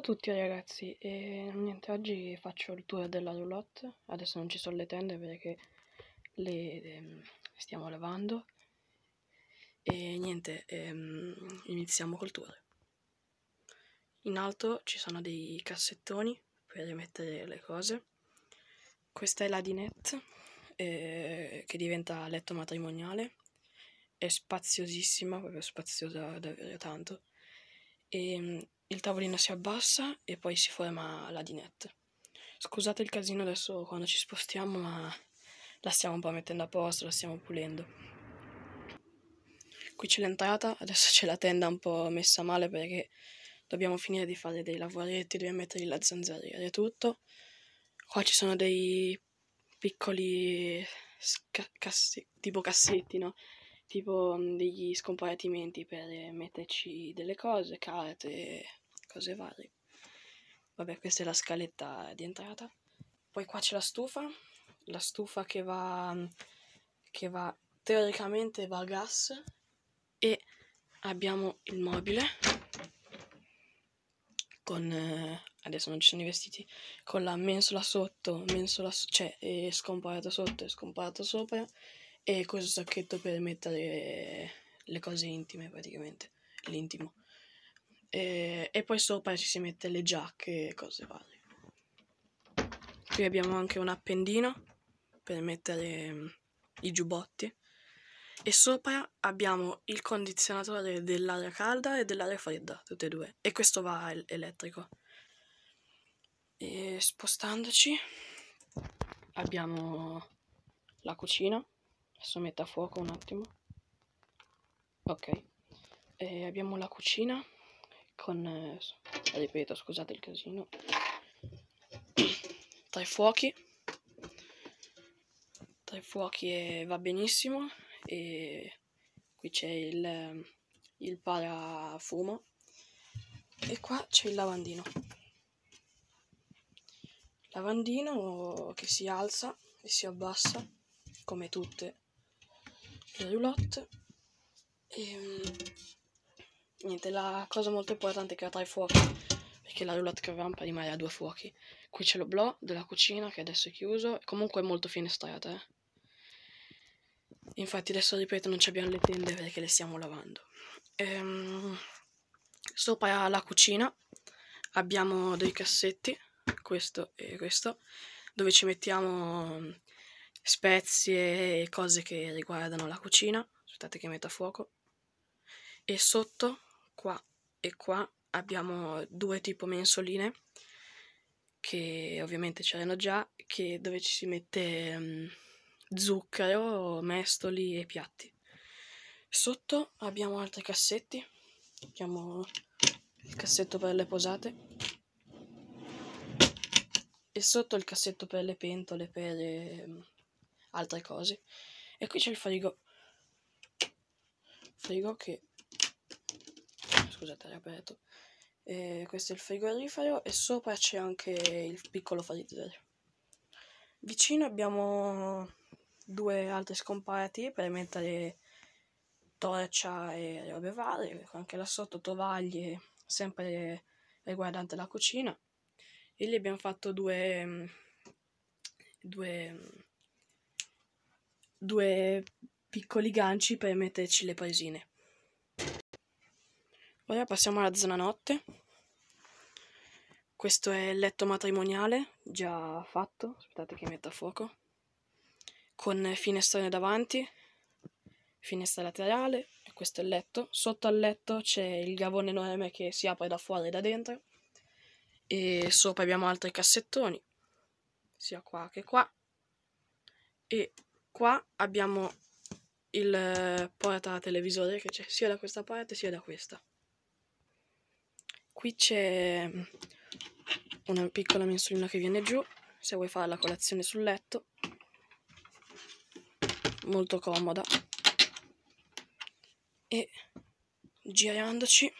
Ciao a tutti ragazzi, e niente, oggi faccio il tour della roulotte, adesso non ci sono le tende perché le ehm, stiamo lavando e niente, ehm, iniziamo col tour. In alto ci sono dei cassettoni per mettere le cose, questa è la dinette eh, che diventa letto matrimoniale, è spaziosissima, proprio spaziosa davvero tanto. E, ehm, il tavolino si abbassa e poi si forma la dinette. Scusate il casino adesso quando ci spostiamo, ma la stiamo un po' mettendo a posto, la stiamo pulendo. Qui c'è l'entrata, adesso c'è la tenda un po' messa male perché dobbiamo finire di fare dei lavoretti, dobbiamo mettere la zanzariera e tutto. Qua ci sono dei piccoli cassi tipo cassetti, no? tipo mhmm, degli scompartimenti per eh, metterci delle cose, carte, cose varie. Vabbè, questa è la scaletta di entrata. Poi qua c'è la stufa, la stufa che va, mhmm, che va teoricamente va a gas e abbiamo il mobile con eh, adesso non ci sono i vestiti con la mensola sotto, mensola, cioè è scomparato sotto e scomparato sopra e questo sacchetto per mettere le cose intime praticamente, l'intimo. E, e poi sopra ci si mette le giacche e cose varie. Qui abbiamo anche un appendino per mettere mm, i giubbotti e sopra abbiamo il condizionatore dell'aria calda e dell'aria fredda, tutte e due, e questo va elettrico. E spostandoci abbiamo la cucina adesso metto a fuoco un attimo ok e abbiamo la cucina con eh, ripeto scusate il casino tre fuochi tre fuochi e va benissimo e qui c'è il, il parafumo e qua c'è il lavandino lavandino che si alza e si abbassa come tutte la roulotte e ehm, niente la cosa molto importante è che tra i fuochi perché la roulotte che avevamo prima era due fuochi qui c'è lo blò della cucina che adesso è chiuso comunque è molto finestrata eh. infatti adesso ripeto non abbiamo le tende perché le stiamo lavando ehm, sopra la cucina abbiamo dei cassetti questo e questo dove ci mettiamo spezie e cose che riguardano la cucina. Aspettate che metto a fuoco. E sotto, qua e qua, abbiamo due tipo mensoline che ovviamente c'erano già, che dove ci si mette um, zucchero, mestoli e piatti. Sotto abbiamo altri cassetti, abbiamo il cassetto per le posate e sotto il cassetto per le pentole, per... Um, altre cose. E qui c'è il frigo. Frigo che... Scusate, è aperto. E questo è il frigorifero e sopra c'è anche il piccolo freezer. Vicino abbiamo due altre scomparti per mettere torcia e robe varie, anche là sotto tovaglie, sempre riguardante la cucina. E lì abbiamo fatto due, due due piccoli ganci per metterci le presine. Ora passiamo alla zona notte. Questo è il letto matrimoniale, già fatto, aspettate che metta a fuoco, con finestrone davanti, finestra laterale, e questo è il letto. Sotto al letto c'è il gavone enorme che si apre da fuori e da dentro, e sopra abbiamo altri cassettoni, sia qua che qua, e qua abbiamo il eh, porta televisore che c'è sia da questa parte sia da questa. Qui c'è mm, una piccola mensolina che viene giù, se vuoi fare la colazione sul letto. Molto comoda. E girandoci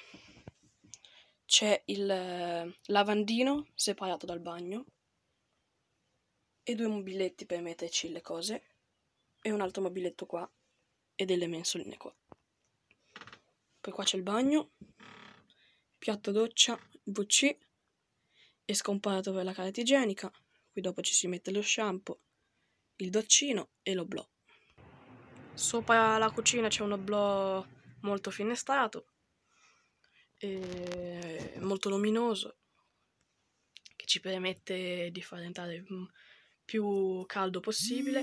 c'è il eh, lavandino separato dal bagno e due mobiletti per metterci le cose e un altro mobiletto qua e delle mensoline qua. Poi qua c'è il bagno, piatto doccia, WC e scomparato per la carta igienica. Qui dopo ci si mette lo shampoo, il doccino e l'oblò. Sopra la cucina c'è un oblò molto finestrato, molto luminoso, che ci permette di far entrare mm, più caldo possibile.